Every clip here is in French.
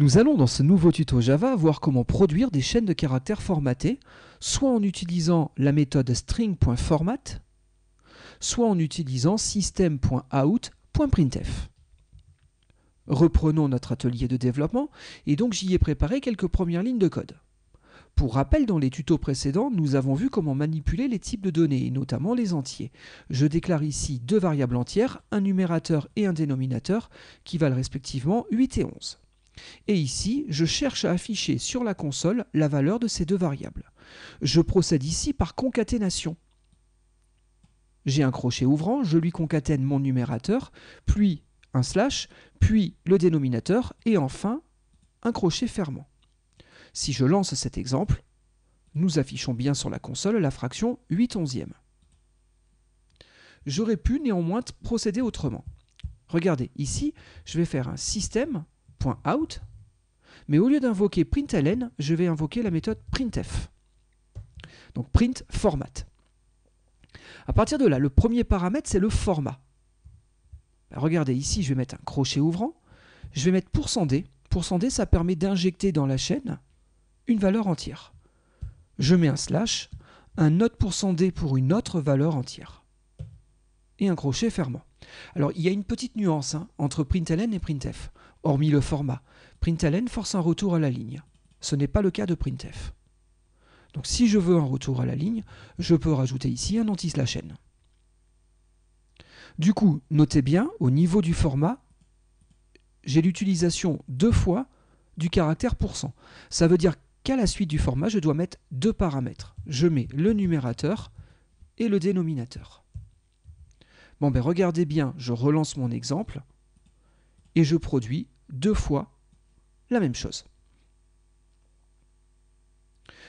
Nous allons dans ce nouveau tuto Java voir comment produire des chaînes de caractères formatées, soit en utilisant la méthode string.format, soit en utilisant system.out.printf. Reprenons notre atelier de développement, et donc j'y ai préparé quelques premières lignes de code. Pour rappel, dans les tutos précédents, nous avons vu comment manipuler les types de données, et notamment les entiers. Je déclare ici deux variables entières, un numérateur et un dénominateur, qui valent respectivement 8 et 11. Et ici, je cherche à afficher sur la console la valeur de ces deux variables. Je procède ici par concaténation. J'ai un crochet ouvrant, je lui concatène mon numérateur, puis un slash, puis le dénominateur, et enfin un crochet fermant. Si je lance cet exemple, nous affichons bien sur la console la fraction 8 onzième. J'aurais pu néanmoins procéder autrement. Regardez, ici, je vais faire un système out, mais au lieu d'invoquer println, je vais invoquer la méthode printf. Donc print format. À partir de là, le premier paramètre, c'est le format. Bah, regardez, ici, je vais mettre un crochet ouvrant. Je vais mettre %d. %d, ça permet d'injecter dans la chaîne une valeur entière. Je mets un slash, un autre %d pour une autre valeur entière. Et un crochet fermant. Alors, il y a une petite nuance hein, entre println et printf hormis le format. Println force un retour à la ligne. Ce n'est pas le cas de printf. Donc si je veux un retour à la ligne, je peux rajouter ici un anti-slash n. Du coup, notez bien, au niveau du format, j'ai l'utilisation deux fois du caractère Ça veut dire qu'à la suite du format, je dois mettre deux paramètres. Je mets le numérateur et le dénominateur. Bon, ben regardez bien, je relance mon exemple et je produis deux fois la même chose.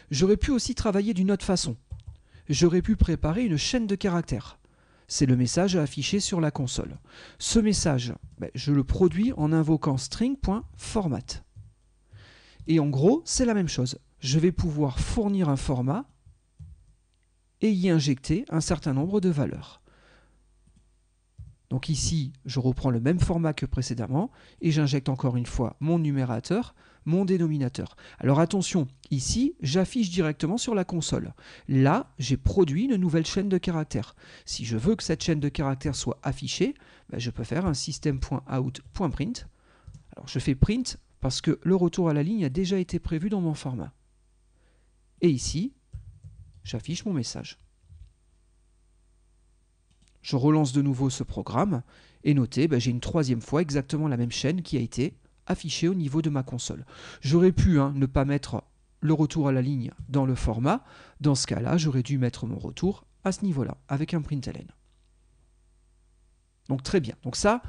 J'aurais pu aussi travailler d'une autre façon. J'aurais pu préparer une chaîne de caractères. C'est le message à afficher sur la console. Ce message, ben, je le produis en invoquant string.format. Et en gros, c'est la même chose. Je vais pouvoir fournir un format et y injecter un certain nombre de valeurs. Donc ici, je reprends le même format que précédemment et j'injecte encore une fois mon numérateur, mon dénominateur. Alors attention, ici, j'affiche directement sur la console. Là, j'ai produit une nouvelle chaîne de caractères. Si je veux que cette chaîne de caractères soit affichée, ben, je peux faire un system.out.print. Alors je fais print parce que le retour à la ligne a déjà été prévu dans mon format. Et ici, j'affiche mon message. Je relance de nouveau ce programme et notez, bah, j'ai une troisième fois exactement la même chaîne qui a été affichée au niveau de ma console. J'aurais pu hein, ne pas mettre le retour à la ligne dans le format. Dans ce cas-là, j'aurais dû mettre mon retour à ce niveau-là, avec un println. Donc très bien. Donc ça,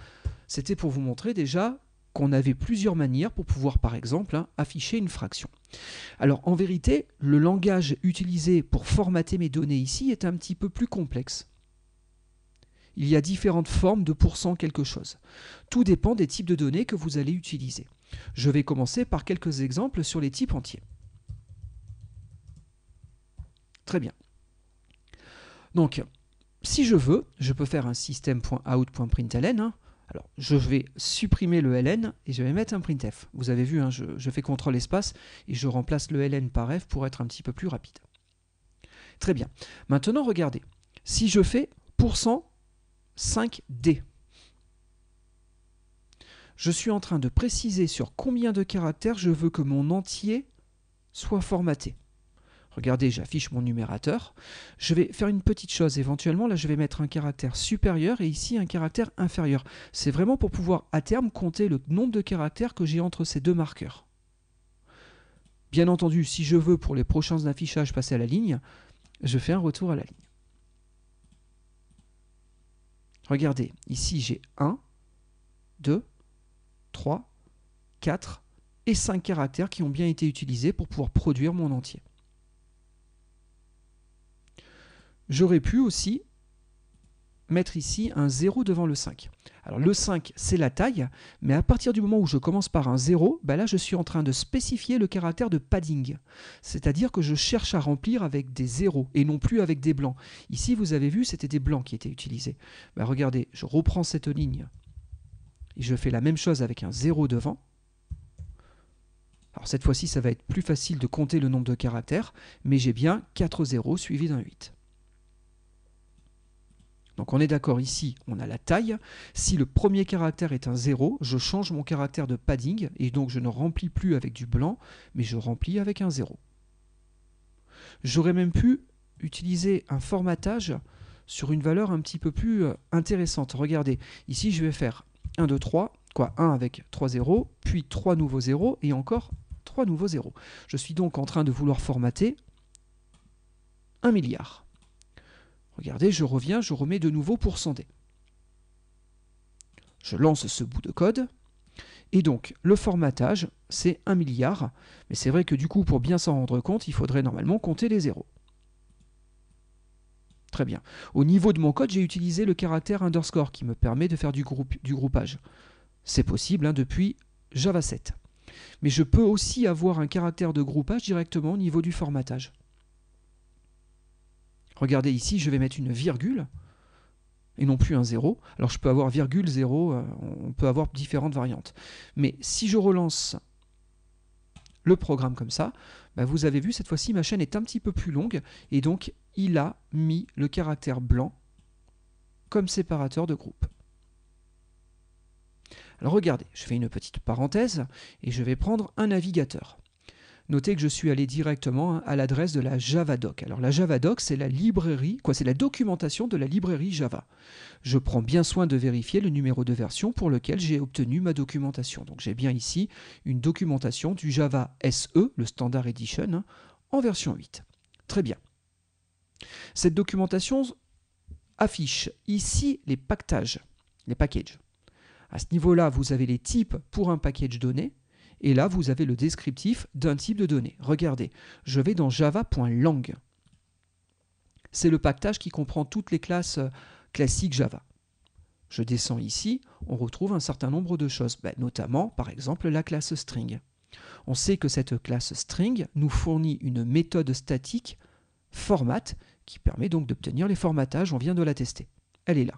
c'était pour vous montrer déjà qu'on avait plusieurs manières pour pouvoir, par exemple, hein, afficher une fraction. Alors en vérité, le langage utilisé pour formater mes données ici est un petit peu plus complexe il y a différentes formes de pourcent quelque chose. Tout dépend des types de données que vous allez utiliser. Je vais commencer par quelques exemples sur les types entiers. Très bien. Donc, si je veux, je peux faire un système.out.println. Hein. Alors, je vais supprimer le ln et je vais mettre un printf. Vous avez vu, hein, je, je, fais contrôle espace et je remplace le ln par f pour être un petit peu plus rapide. Très bien. Maintenant, regardez. Si je fais pourcent 5D. Je suis en train de préciser sur combien de caractères je veux que mon entier soit formaté. Regardez, j'affiche mon numérateur. Je vais faire une petite chose éventuellement. Là, je vais mettre un caractère supérieur et ici un caractère inférieur. C'est vraiment pour pouvoir à terme compter le nombre de caractères que j'ai entre ces deux marqueurs. Bien entendu, si je veux pour les prochains affichages passer à la ligne, je fais un retour à la ligne. Regardez, ici j'ai 1, 2, 3, 4 et 5 caractères qui ont bien été utilisés pour pouvoir produire mon entier. J'aurais pu aussi mettre ici un 0 devant le 5. Alors le 5, c'est la taille, mais à partir du moment où je commence par un 0, bah là je suis en train de spécifier le caractère de padding. C'est-à-dire que je cherche à remplir avec des 0 et non plus avec des blancs. Ici, vous avez vu, c'était des blancs qui étaient utilisés. Bah, regardez, je reprends cette ligne et je fais la même chose avec un 0 devant. Alors cette fois-ci, ça va être plus facile de compter le nombre de caractères, mais j'ai bien 4 0 suivis d'un 8. Donc on est d'accord ici, on a la taille. Si le premier caractère est un 0, je change mon caractère de padding et donc je ne remplis plus avec du blanc, mais je remplis avec un 0. J'aurais même pu utiliser un formatage sur une valeur un petit peu plus euh, intéressante. Regardez, ici je vais faire 1, 2, 3, quoi 1 avec 3 0, puis 3 nouveaux 0 et encore 3 nouveaux 0. Je suis donc en train de vouloir formater 1 milliard. Regardez, je reviens, je remets de nouveau pour 100D. Je lance ce bout de code. Et donc, le formatage, c'est 1 milliard. Mais c'est vrai que du coup, pour bien s'en rendre compte, il faudrait normalement compter les zéros. Très bien. Au niveau de mon code, j'ai utilisé le caractère underscore qui me permet de faire du, groupage. C'est possible hein, depuis Java 7. Mais je peux aussi avoir un caractère de groupage directement au niveau du formatage. Regardez ici, je vais mettre une virgule et non plus un 0. Alors je peux avoir virgule 0, euh, on peut avoir différentes variantes. Mais si je relance le programme comme ça, bah, vous avez vu, cette fois-ci, ma chaîne est un petit peu plus longue, et donc il a mis le caractère blanc comme séparateur de groupe. Alors regardez, je fais une petite parenthèse, et je vais prendre un navigateur. Notez que je suis allé directement hein, à l'adresse de la Javadoc. Alors la Javadoc, c'est la librairie, quoi, c'est la documentation de la librairie Java. Je prends bien soin de vérifier le numéro de version pour lequel j'ai obtenu ma documentation. Donc j'ai bien ici une documentation du Java SE, le Standard Edition, hein, en version 8. Très bien. Cette documentation affiche ici les pactages, les packages. À ce niveau-là, vous avez les types pour un package donné, et là, vous avez le descriptif d'un type de données. Regardez, je vais dans java.lang. C'est le pactage qui comprend toutes les classes euh, classiques Java. Je descends ici, on retrouve un certain nombre de choses, ben, notamment par exemple la classe string. On sait que cette classe string nous fournit une méthode statique format qui permet donc d'obtenir les formatages, on vient de la tester. Elle est là.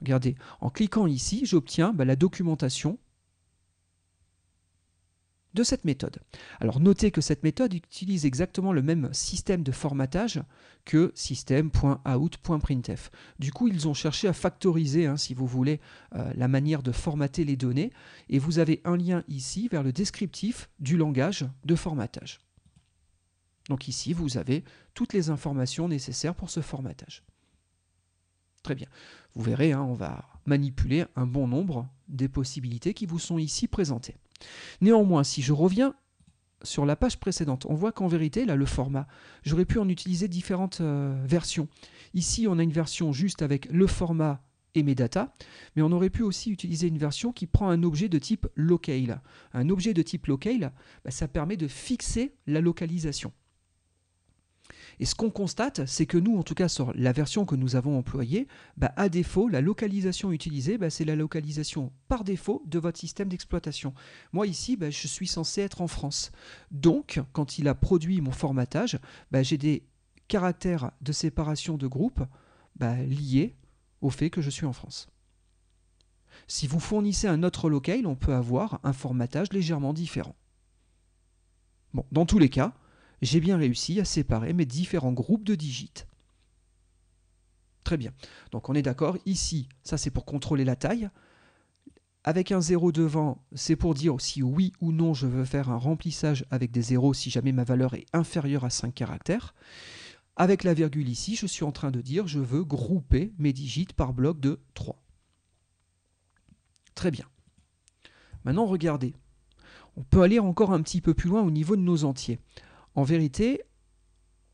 Regardez, en cliquant ici, j'obtiens ben, la documentation de cette méthode. Alors notez que cette méthode utilise exactement le même système de formatage que system.out.printf. Du coup, ils ont cherché à factoriser, hein, si vous voulez, euh, la manière de formater les données, et vous avez un lien ici vers le descriptif du langage de formatage. Donc ici, vous avez toutes les informations nécessaires pour ce formatage. Très bien. Vous verrez, hein, on va manipuler un bon nombre des possibilités qui vous sont ici présentées. Néanmoins, si je reviens sur la page précédente, on voit qu'en vérité, là, le format, j'aurais pu en utiliser différentes euh, versions. Ici, on a une version juste avec le format et mes data, mais on aurait pu aussi utiliser une version qui prend un objet de type locale. Un objet de type locale, bah, ça permet de fixer la localisation. Et ce qu'on constate, c'est que nous, en tout cas sur la version que nous avons employée, bah, à défaut, la localisation utilisée, bah, c'est la localisation par défaut de votre système d'exploitation. Moi ici, bah, je suis censé être en France. Donc, quand il a produit mon formatage, j'ai des caractères de séparation de groupe liés au fait que je suis en France. Si vous fournissez un autre locale, on peut avoir un formatage légèrement différent. Bon, dans tous les cas, j'ai bien réussi à séparer mes différents groupes de digits. Très bien. Donc on est d'accord, ici, ça c'est pour contrôler la taille. Avec un 0 devant, c'est pour dire si oui ou non je veux faire un remplissage avec des zéros si jamais ma valeur est inférieure à 5 caractères. Avec la virgule ici, je suis en train de dire je veux grouper mes digits par bloc de 3. Très bien. Maintenant, regardez. On peut aller encore un petit peu plus loin au niveau de nos entiers. En vérité,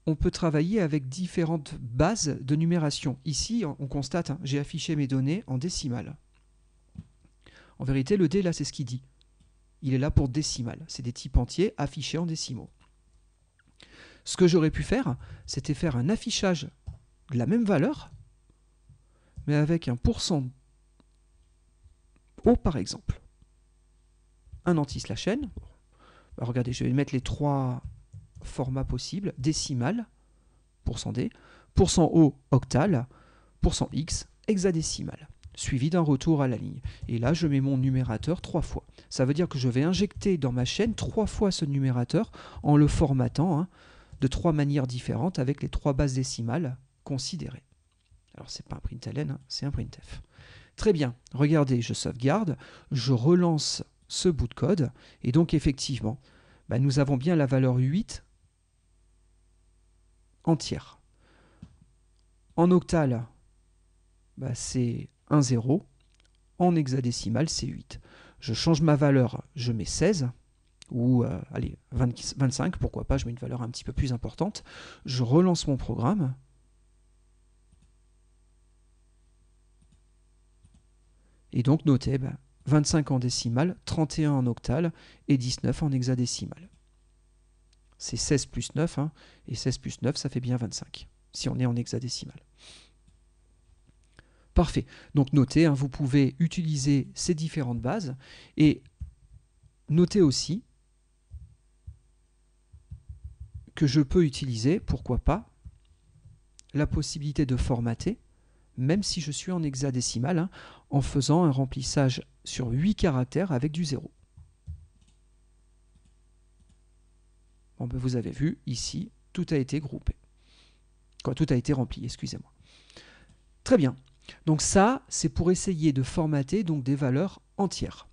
on peut travailler avec différentes bases de numération. Ici, on constate, hein, j'ai affiché mes données en décimales. En vérité, le D, là, c'est ce qu'il dit. Il est là pour décimales. C'est des types entiers affichés en décimaux. Ce que j'aurais pu faire, c'était faire un affichage de la même valeur, mais avec un pourcent haut, par exemple. Un anti-slash n. Bah, regardez, je vais mettre les trois Format possible, décimal, pourcent D, pourcent O octal, pourcent X hexadécimal suivi d'un retour à la ligne. Et là, je mets mon numérateur trois fois. Ça veut dire que je vais injecter dans ma chaîne trois fois ce numérateur en le formatant hein, de trois manières différentes avec les trois bases décimales considérées. Alors, ce n'est pas un println, hein, c'est un printf. Très bien, regardez, je sauvegarde, je relance ce bout de code, et donc effectivement, bah, nous avons bien la valeur 8 entière. En octal, bah c'est 1,0. En hexadécimal, c'est 8. Je change ma valeur, je mets 16 ou euh, allez, 25, pourquoi pas, je mets une valeur un petit peu plus importante. Je relance mon programme. Et donc notez 25 bah, en décimal, 31 en octal et 19 en hexadécimal c'est 16 plus 9, hein, et 16 plus 9, ça fait bien 25, si on est en hexadécimal. Parfait. Donc notez, hein, vous pouvez utiliser ces différentes bases, et notez aussi que je peux utiliser, pourquoi pas, la possibilité de formater, même si je suis en hexadécimal, hein, en faisant un remplissage sur 8 caractères avec du 0. Ben, vous avez vu, ici, tout a été groupé. tout a été rempli, excusez-moi. Très bien. Donc ça, c'est pour essayer de formater donc des valeurs entières.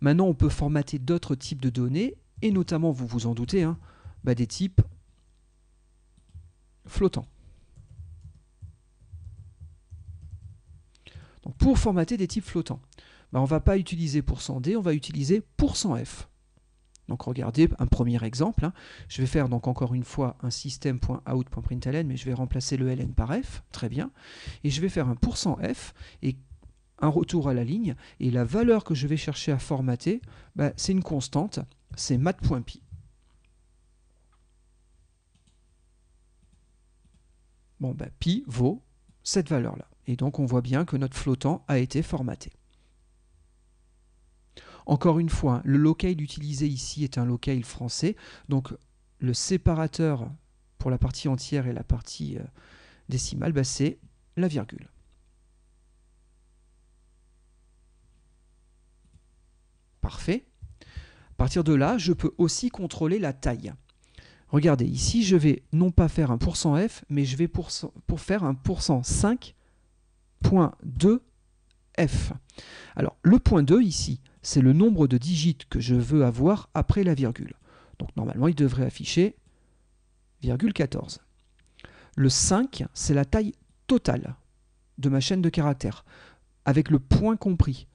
Maintenant, on peut formater d'autres types de données, et notamment, vous vous en doutez, hein, bah, des types flottants. pour formater des types flottants, bah, on ne va pas utiliser %D, on va utiliser %F. Donc regardez un premier exemple. Hein. Je vais faire donc encore une fois un system.out.println, mais je vais remplacer le ln par f, très bien. Et je vais faire un %f et un retour à la ligne. Et la valeur que je vais chercher à formater, bah, c'est une constante, c'est mat.py. Bon, bah, pi vaut cette valeur-là. Et donc on voit bien que notre flottant a été formaté. Encore une fois, le locale utilisé ici est un locale français, donc le séparateur pour la partie entière et la partie euh, décimale, bah, c'est la virgule. Parfait. À partir de là, je peux aussi contrôler la taille. Regardez, ici, je vais non pas faire un pourcent %f, mais je vais pour, pour faire un pourcent 5.2 %f. Alors, le point 2 ici, c'est le nombre de digits que je veux avoir après la virgule. Donc normalement, il devrait afficher virgule 14. Le 5, c'est la taille totale de ma chaîne de caractères, avec le point compris.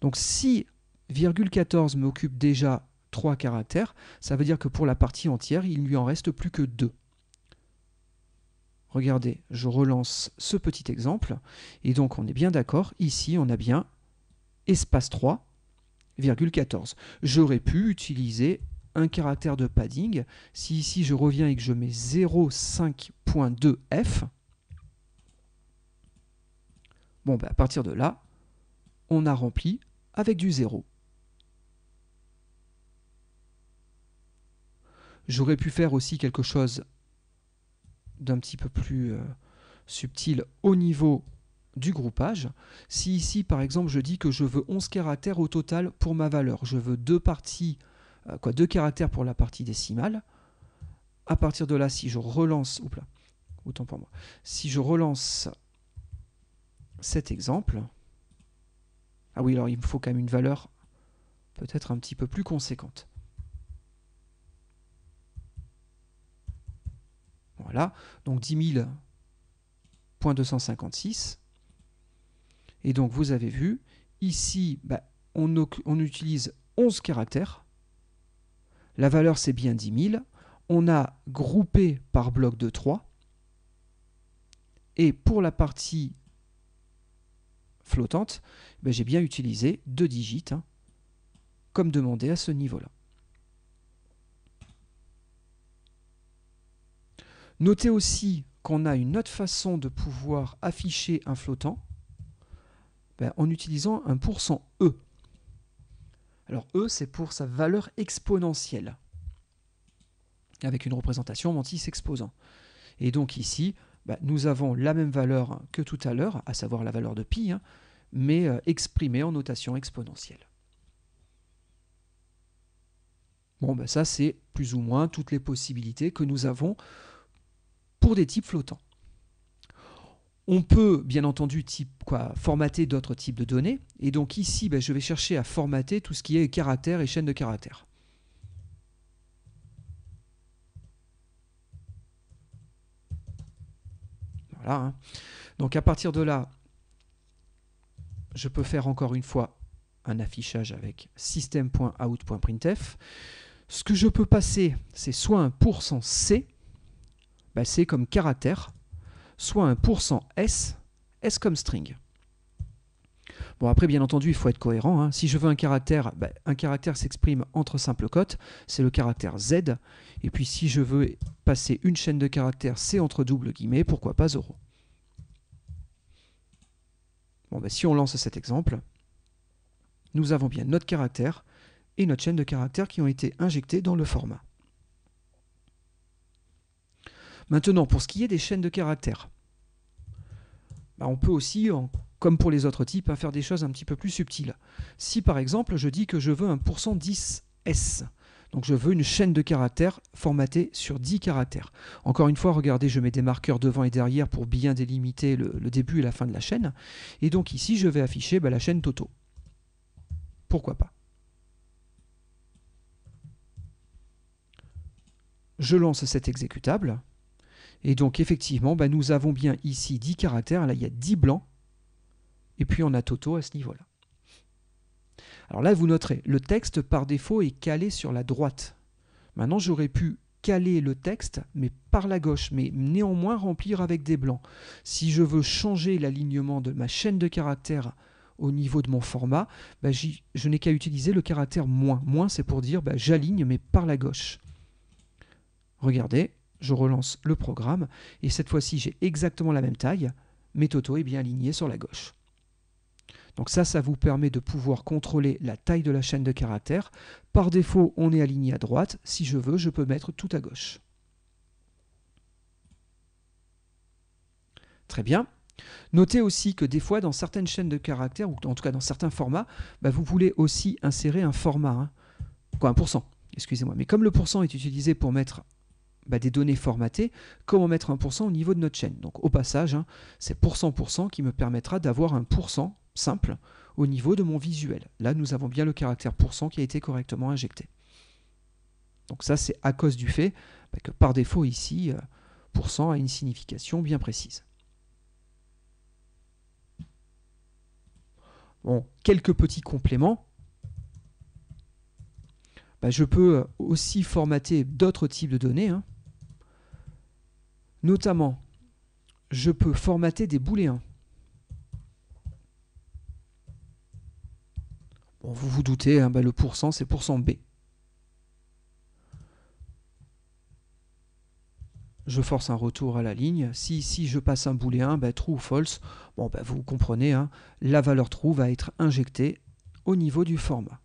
Donc si virgule 14 m'occupe déjà 3 caractères, ça veut dire que pour la partie entière, il lui en reste plus que 2. Regardez, je relance ce petit exemple, et donc on est bien d'accord, ici on a bien espace 3,14. J'aurais pu utiliser un caractère de padding. Si ici je reviens et que je mets 0,5.2f, bon, ben, à partir de là, on a rempli avec du 0. J'aurais pu faire aussi quelque chose d'un petit peu plus euh, subtil au niveau du groupage. Si ici, par exemple, je dis que je veux 11 caractères au total pour ma valeur, je veux deux parties, euh, quoi, deux caractères pour la partie décimale, à partir de là, si je relance, autant pour moi, si je relance cet exemple, ah oui, alors il me faut quand même une valeur peut-être un petit peu plus conséquente. Voilà, donc 10 000.256 et donc vous avez vu, ici, bah, on, utilise 11 caractères. La valeur, c'est bien 10 000. On a groupé par bloc de 3. Et pour la partie flottante, bah, j'ai bien utilisé deux digits, hein, comme demandé à ce niveau-là. Notez aussi qu'on a une autre façon de pouvoir afficher un flottant ben, en utilisant un pourcent E. Alors E, c'est pour sa valeur exponentielle, avec une représentation mantis exposant. Et donc ici, ben, nous avons la même valeur que tout à l'heure, à savoir la valeur de pi, hein, mais euh, exprimée en notation exponentielle. Bon, ben, ça, c'est plus ou moins toutes les possibilités que nous avons pour des types flottants. On peut bien entendu formater d'autres types de données. Et donc ici, ben, je vais chercher à formater tout ce qui est caractère et chaînes de caractères. Voilà. Hein. Donc à partir de là, je peux faire encore une fois un affichage avec system.out.printf. Ce que je peux passer, c'est soit un pourcent %c, ben, c'est comme caractère, soit un pourcent S, S comme string. Bon, après, bien entendu, il faut être cohérent. Hein. Si je veux un caractère, bah, un caractère s'exprime entre simples cotes, c'est le caractère Z. Et puis si je veux passer une chaîne de caractères, c'est entre doubles guillemets, pourquoi pas 0 Bon, bah, si on lance cet exemple, nous avons bien notre caractère et notre chaîne de caractères qui ont été injectés dans le format. Maintenant, pour ce qui est des chaînes de caractères, bah, on peut aussi, comme pour les autres types, hein, faire des choses un petit peu plus subtiles. Si par exemple, je dis que je veux un pourcent 10S, donc je veux une chaîne de caractères formatée sur 10 caractères. Encore une fois, regardez, je mets des marqueurs devant et derrière pour bien délimiter le, début et la fin de la chaîne. Et donc ici, je vais afficher bah, la chaîne Toto. Pourquoi pas Je lance cet exécutable. Et donc effectivement, bah, nous avons bien ici 10 caractères, là il y a 10 blancs, et puis on a Toto à ce niveau-là. Alors là, vous noterez, le texte par défaut est calé sur la droite. Maintenant, j'aurais pu caler le texte, mais par la gauche, mais néanmoins remplir avec des blancs. Si je veux changer l'alignement de ma chaîne de caractères au niveau de mon format, bah, je n'ai qu'à utiliser le caractère moins. Moins, c'est pour dire bah, j'aligne, mais par la gauche. Regardez, je relance le programme et cette fois-ci j'ai exactement la même taille, mais Toto est eh bien aligné sur la gauche. Donc ça, ça vous permet de pouvoir contrôler la taille de la chaîne de caractères. Par défaut, on est aligné à droite. Si je veux, je peux mettre tout à gauche. Très bien. Notez aussi que des fois, dans certaines chaînes de caractères, ou en tout cas dans certains formats, bah, vous voulez aussi insérer un format, hein. quoi, un pourcent, excusez-moi. Mais comme le pourcent est utilisé pour mettre bah, des données formatées, comment mettre un pourcent au niveau de notre chaîne. Donc au passage, hein, c'est pourcent pourcent qui me permettra d'avoir un pourcent simple au niveau de mon visuel. Là, nous avons bien le caractère pourcent qui a été correctement injecté. Donc ça, c'est à cause du fait bah, que par défaut ici, euh, pourcent a une signification bien précise. Bon, quelques petits compléments bah, je peux aussi formater d'autres types de données. Hein. Notamment, je peux formater des booléens. Bon, vous vous doutez, hein, bah, le pourcent, c'est pourcent %B. je force un retour à la ligne. Si si je passe un booléen, bah, true ou false, bon, vous comprenez, hein, la valeur true va être injectée au niveau du format.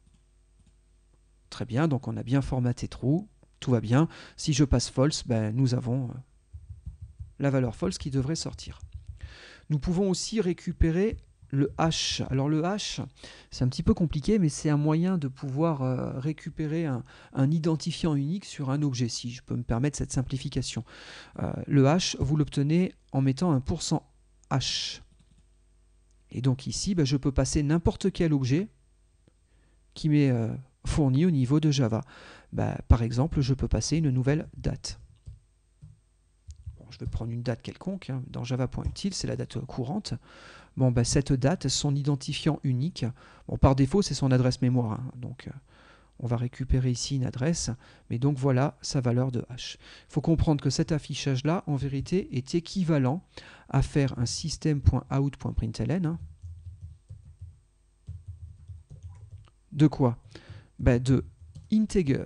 Très bien, donc on a bien formaté true, tout va bien. Si je passe false, ben, nous avons euh, la valeur false qui devrait sortir. Nous pouvons aussi récupérer le H. Alors le H, c'est un petit peu compliqué, mais c'est un moyen de pouvoir euh, récupérer un, identifiant unique sur un objet, si je peux me permettre cette simplification. Euh, le H, vous l'obtenez en mettant un pourcent h Et donc ici, ben, je peux passer n'importe quel objet qui met... Fourni au niveau de Java. Bah, par exemple, je peux passer une nouvelle date. je vais prendre une date quelconque. Hein. Dans java.util, c'est la date courante. Bon, bah, cette date, son identifiant unique, par défaut, c'est son adresse mémoire. Hein. Donc, euh, on va récupérer ici une adresse, mais donc voilà sa valeur de hash. Il faut comprendre que cet affichage-là, en vérité, est équivalent à faire un système.out.println. Hein. De quoi bah, de integer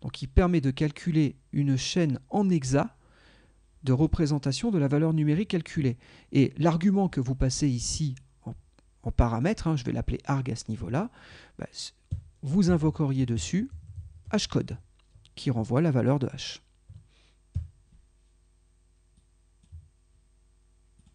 donc qui permet de calculer une chaîne en hexa de représentation de la valeur numérique calculée. Et l'argument que vous passez ici en, paramètre, hein, je vais l'appeler arg à ce niveau-là, bah, vous invoqueriez dessus hcode, qui renvoie la valeur de h.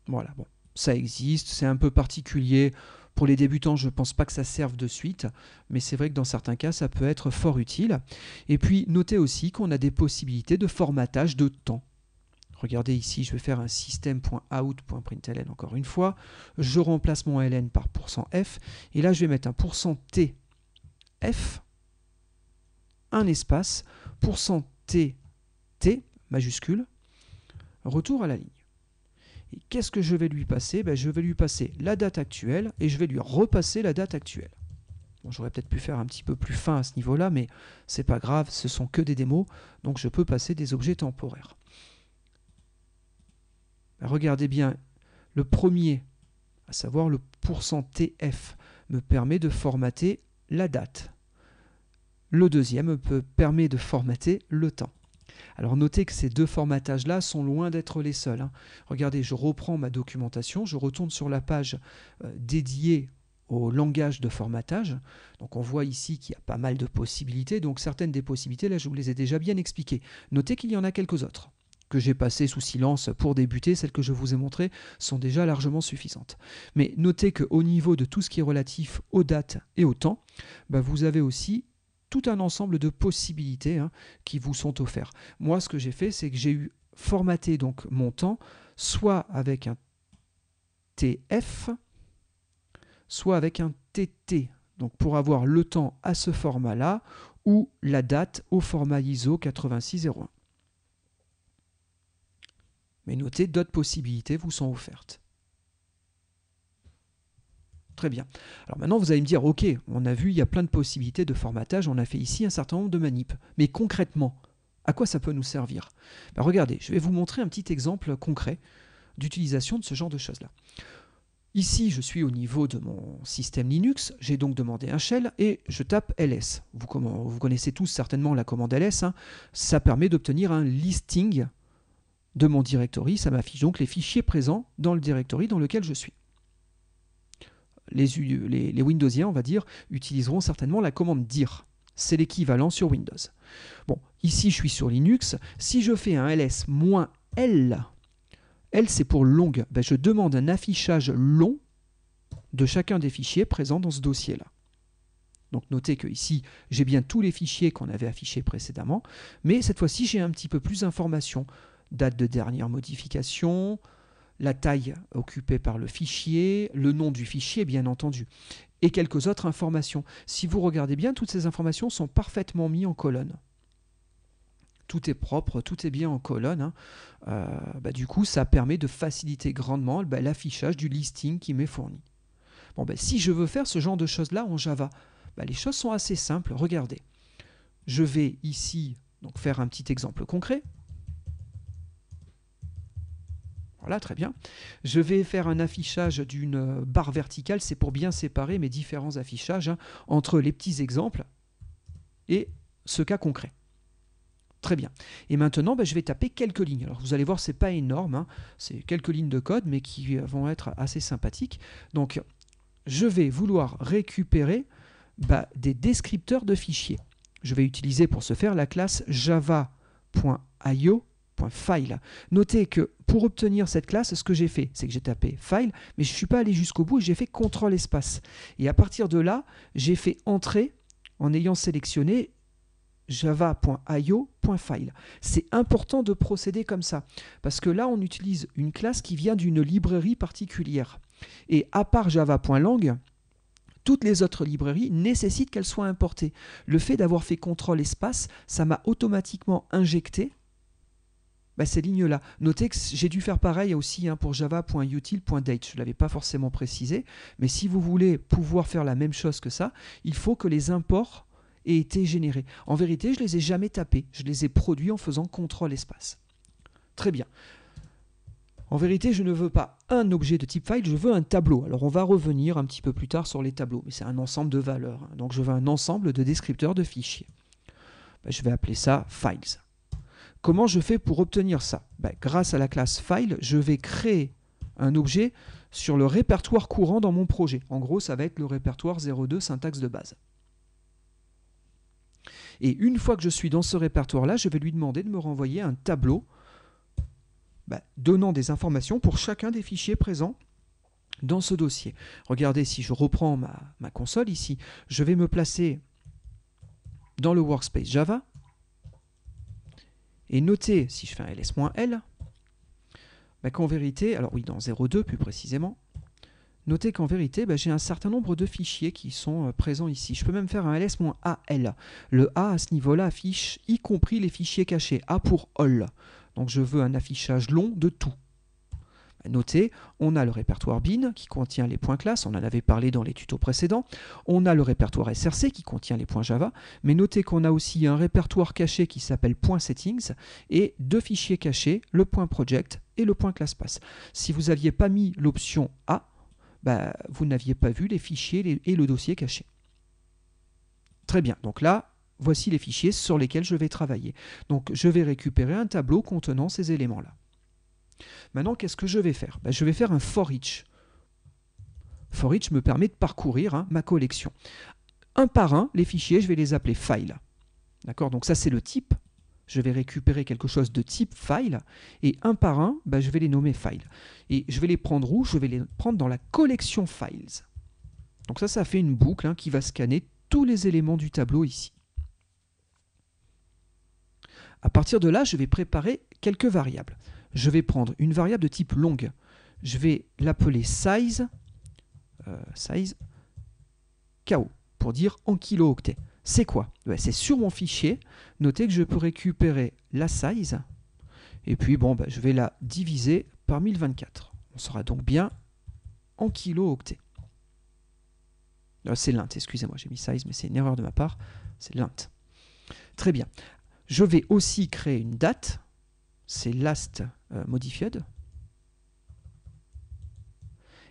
Voilà, bon ça existe, c'est un peu particulier. Pour les débutants, je ne pense pas que ça serve de suite, mais c'est vrai que dans certains cas, ça peut être fort utile. Et puis, notez aussi qu'on a des possibilités de formatage de temps. Regardez ici, je vais faire un système.out.println encore une fois. Je remplace mon ln par %f, et là, je vais mettre un %t f, un espace, %t t majuscule, retour à la ligne. Qu'est-ce que je vais lui passer ben, Je vais lui passer la date actuelle et je vais lui repasser la date actuelle. J'aurais peut-être pu faire un petit peu plus fin à ce niveau-là, mais c'est pas grave, ce sont que des démos, donc je peux passer des objets temporaires. Ben, regardez bien, le premier, à savoir le pourcent %TF, me permet de formater la date. Le deuxième peut permet de formater le temps. Alors notez que ces deux formatages-là sont loin d'être les seuls. Hein. Regardez, je reprends ma documentation, je retourne sur la page euh, dédiée au langage de formatage. Donc on voit ici qu'il y a pas mal de possibilités. Donc certaines des possibilités, là je vous les ai déjà bien expliquées. Notez qu'il y en a quelques autres que j'ai passées sous silence pour débuter, celles que je vous ai montrées sont déjà largement suffisantes. Mais notez qu'au niveau de tout ce qui est relatif aux dates et au temps, bah, vous avez aussi tout un ensemble de possibilités hein, qui vous sont offertes. Moi, ce que j'ai fait, c'est que j'ai eu formaté donc mon temps soit avec un TF, soit avec un TT. Donc pour avoir le temps à ce format-là ou la date au format ISO 8601. Mais notez, d'autres possibilités vous sont offertes. Très bien. Alors maintenant, vous allez me dire, ok, on a vu, il y a plein de possibilités de formatage, on a fait ici un certain nombre de manipes. Mais concrètement, à quoi ça peut nous servir ben, Regardez, je vais vous montrer un petit exemple concret d'utilisation de ce genre de choses-là. Ici, je suis au niveau de mon système Linux, j'ai donc demandé un shell et je tape ls. Vous, connaissez tous certainement la commande ls, hein. ça permet d'obtenir un listing de mon directory, ça m'affiche donc les fichiers présents dans le directory dans lequel je suis les, Windowsiens, on va dire, utiliseront certainement la commande dir. C'est l'équivalent sur Windows. Bon, ici je suis sur Linux. Si je fais un ls-l, L c'est pour longue, ben, je demande un affichage long de chacun des fichiers présents dans ce dossier-là. Donc notez que ici, j'ai bien tous les fichiers qu'on avait affichés précédemment, mais cette fois-ci, j'ai un petit peu plus d'informations. Date de dernière modification, la taille occupée par le fichier, le nom du fichier bien entendu, et quelques autres informations. Si vous regardez bien, toutes ces informations sont parfaitement mises en colonne. Tout est propre, tout est bien en colonne. Hein. Euh, bah, du coup, ça permet de faciliter grandement bah, l'affichage du listing qui m'est fourni. Bon, bah, si je veux faire ce genre de choses-là en Java, les choses sont assez simples. Regardez, je vais ici donc, faire un petit exemple concret. Voilà, très bien. Je vais faire un affichage d'une barre verticale. C'est pour bien séparer mes différents affichages hein, entre les petits exemples et ce cas concret. Très bien. Et maintenant, ben, je vais taper quelques lignes. Alors vous allez voir, c'est pas énorme. Hein. C'est quelques lignes de code, mais qui euh, vont être assez sympathiques. Donc, je vais vouloir récupérer ben, des descripteurs de fichiers. Je vais utiliser pour ce faire la classe java.io file. Notez que pour obtenir cette classe, ce que j'ai fait, c'est que j'ai tapé file, mais je ne suis pas allé jusqu'au bout, et j'ai fait contrôle espace. Et à partir de là, j'ai fait entrer en ayant sélectionné java.io.file. C'est important de procéder comme ça, parce que là, on utilise une classe qui vient d'une librairie particulière. Et à part java.lang, toutes les autres librairies nécessitent qu'elles soient importées. Le fait d'avoir fait contrôle espace, ça m'a automatiquement injecté bah, ces lignes-là. Notez que j'ai dû faire pareil aussi hein, pour java.util.date. Je ne l'avais pas forcément précisé, mais si vous voulez pouvoir faire la même chose que ça, il faut que les imports aient été générés. En vérité, je ne les ai jamais tapés. Je les ai produits en faisant contrôle espace. Très bien. En vérité, je ne veux pas un objet de type file, je veux un tableau. Alors on va revenir un petit peu plus tard sur les tableaux, mais c'est un ensemble de valeurs. Hein. Donc je veux un ensemble de descripteurs de fichiers. Bah, je vais appeler ça files. Comment je fais pour obtenir ça ben, Grâce à la classe file, je vais créer un objet sur le répertoire courant dans mon projet. En gros, ça va être le répertoire 02 syntaxe de base. Et une fois que je suis dans ce répertoire-là, je vais lui demander de me renvoyer un tableau ben, donnant des informations pour chacun des fichiers présents dans ce dossier. Regardez, si je reprends ma console ici, je vais me placer dans le workspace Java. Et notez, si je fais un ls-l, bah, qu'en vérité, alors oui, dans 0.2 plus précisément, notez qu'en vérité, bah, j'ai un certain nombre de fichiers qui sont euh, présents ici. Je peux même faire un ls-al. Le a à ce niveau-là affiche y compris les fichiers cachés, a pour all. Donc je veux un affichage long de tout. Notez, on a le répertoire BIN qui contient les points classes, on en avait parlé dans les tutos précédents. On a le répertoire SRC qui contient les points Java, mais notez qu'on a aussi un répertoire caché qui s'appelle .settings et deux fichiers cachés, le point .project et le point .classpass. Si vous n'aviez pas mis l'option A, bah, vous n'aviez pas vu les fichiers et le dossier caché. Très bien, donc là, voici les fichiers sur lesquels je vais travailler. Donc je vais récupérer un tableau contenant ces éléments-là. Maintenant, qu'est-ce que je vais faire ben, Je vais faire un for each. For each me permet de parcourir hein, ma collection. Un par un, les fichiers, je vais les appeler file. D'accord Donc ça, c'est le type. Je vais récupérer quelque chose de type file. Et un par un, ben, je vais les nommer file. Et je vais les prendre où Je vais les prendre dans la collection files. Donc ça, ça fait une boucle hein, qui va scanner tous les éléments du tableau ici. À partir de là, je vais préparer quelques variables je vais prendre une variable de type longue. Je vais l'appeler size, euh, size KO, pour dire en kilo octet. C'est quoi C'est sur mon fichier, notez que je peux récupérer la size, et puis bon, bah, je vais la diviser par 1024. On sera donc bien en kilo octet. Ah, c'est l'int, excusez-moi, j'ai mis size, mais c'est une erreur de ma part. C'est l'int. Très bien. Je vais aussi créer une date c'est last euh, modified.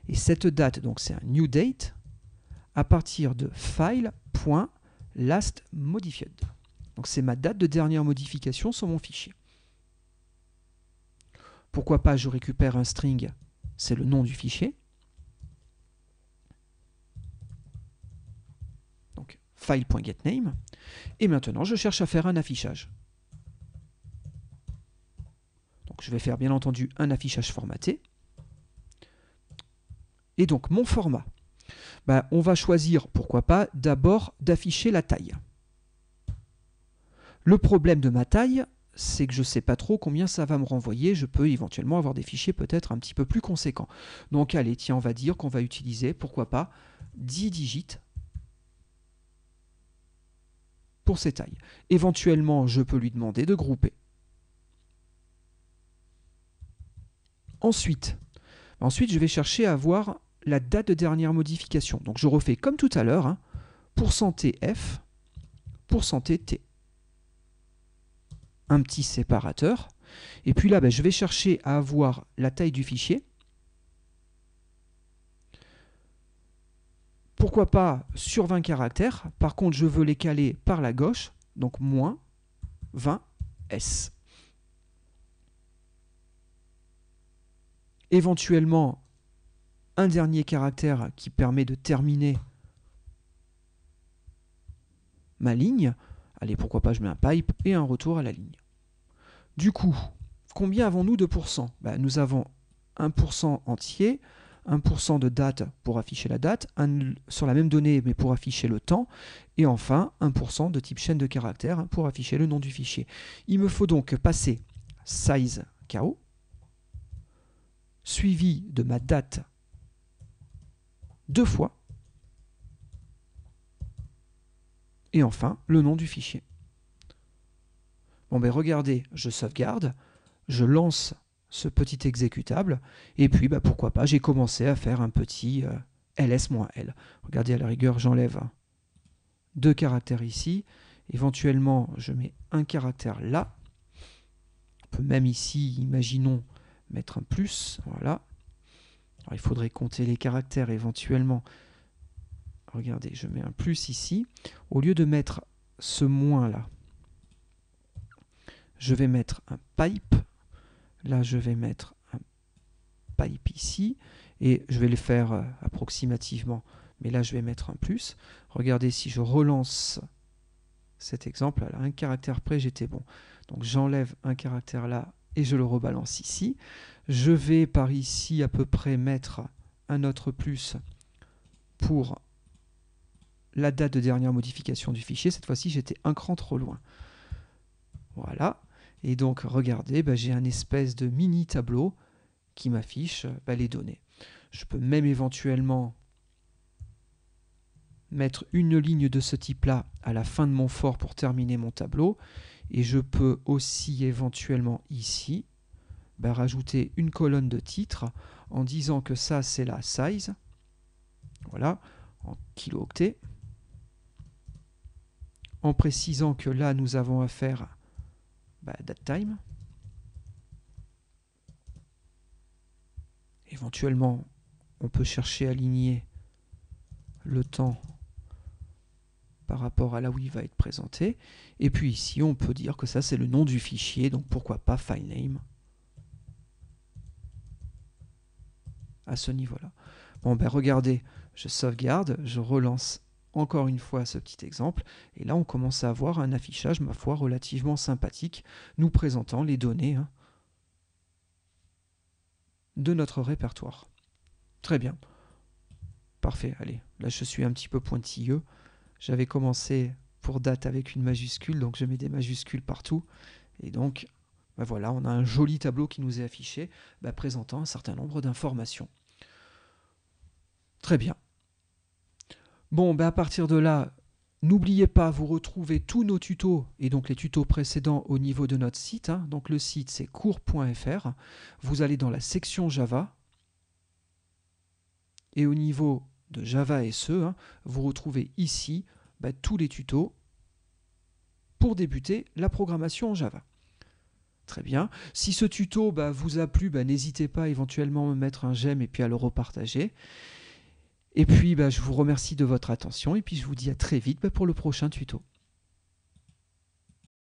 Et cette date, donc c'est un new date, à partir de file.lastModified. Donc c'est ma date de dernière modification sur mon fichier. Pourquoi pas je récupère un string, c'est le nom du fichier. Donc file.getName. Et maintenant je cherche à faire un affichage je vais faire bien entendu un affichage formaté. Et donc mon format, ben, on va choisir, pourquoi pas, d'abord d'afficher la taille. Le problème de ma taille, c'est que je ne sais pas trop combien ça va me renvoyer. Je peux éventuellement avoir des fichiers peut-être un petit peu plus conséquents. Donc allez, tiens, on va dire qu'on va utiliser, pourquoi pas, 10 digits pour ces tailles. Éventuellement, je peux lui demander de grouper. Ensuite, ensuite, je vais chercher à avoir la date de dernière modification. Donc je refais comme tout à l'heure, hein, F, pourcenté T. Un petit séparateur. Et puis là, ben, je vais chercher à avoir la taille du fichier. Pourquoi pas sur 20 caractères. Par contre, je veux les caler par la gauche. Donc moins 20S. éventuellement un dernier caractère qui permet de terminer ma ligne. Allez, pourquoi pas, je mets un pipe et un retour à la ligne. Du coup, combien avons-nous de pourcents bah, Nous avons 1% entier, 1% de date pour afficher la date, sur la même donnée mais pour afficher le temps, et enfin 1% de type chaîne de caractère pour afficher le nom du fichier. Il me faut donc passer size KO, suivi de ma date deux fois. Et enfin, le nom du fichier. Bon, ben regardez, je sauvegarde, je lance ce petit exécutable, et puis bah, pourquoi pas, j'ai commencé à faire un petit ls-l. Euh, regardez, à la rigueur, j'enlève deux caractères ici, éventuellement je mets un caractère là, on peut même ici, imaginons, mettre un plus. Voilà. il faudrait compter les caractères éventuellement. Regardez, je mets un plus ici. Au lieu de mettre ce moins là, je vais mettre un pipe. Là, je vais mettre un pipe ici. Et je vais le faire euh, approximativement. Mais là, je vais mettre un plus. Regardez, si je relance cet exemple, un caractère près, j'étais bon. Donc j'enlève un caractère là, et je le rebalance ici. Je vais par ici à peu près mettre un autre plus pour la date de dernière modification du fichier. Cette fois-ci, j'étais un cran trop loin. Voilà. Et donc, regardez, bah, j'ai un espèce de mini tableau qui m'affiche bah, les données. Je peux même éventuellement mettre une ligne de ce type-là à la fin de mon fort pour terminer mon tableau. Et je peux aussi éventuellement ici bah, rajouter une colonne de titre en disant que ça c'est la size, voilà, en octets en précisant que là nous avons affaire bah, à date time, éventuellement on peut chercher à aligner le temps par rapport à là où il va être présenté. Et puis ici, on peut dire que ça, c'est le nom du fichier, donc pourquoi pas filename à ce niveau-là. Bon, ben regardez, je sauvegarde, je relance encore une fois ce petit exemple, et là on commence à avoir un affichage, ma foi, relativement sympathique, nous présentant les données hein, de notre répertoire. Très bien. Parfait, allez, là je suis un petit peu pointilleux, j'avais commencé pour date avec une majuscule, donc je mets des majuscules partout. Et donc, bah voilà, on a un joli tableau qui nous est affiché, bah, présentant un certain nombre d'informations. Très bien. Bon, bah, à partir de là, n'oubliez pas, vous retrouvez tous nos tutos et donc les tutos précédents au niveau de notre site. Hein. Donc le site, c'est cours.fr. Vous allez dans la section Java. Et au niveau de Java SE, hein, vous retrouvez ici bah, tous les tutos pour débuter la programmation en Java. Très bien. Si ce tuto bah, vous a plu, bah, n'hésitez pas éventuellement à me mettre un j'aime et puis à le repartager. Et puis, je vous remercie de votre attention et puis je vous dis à très vite pour le prochain tuto.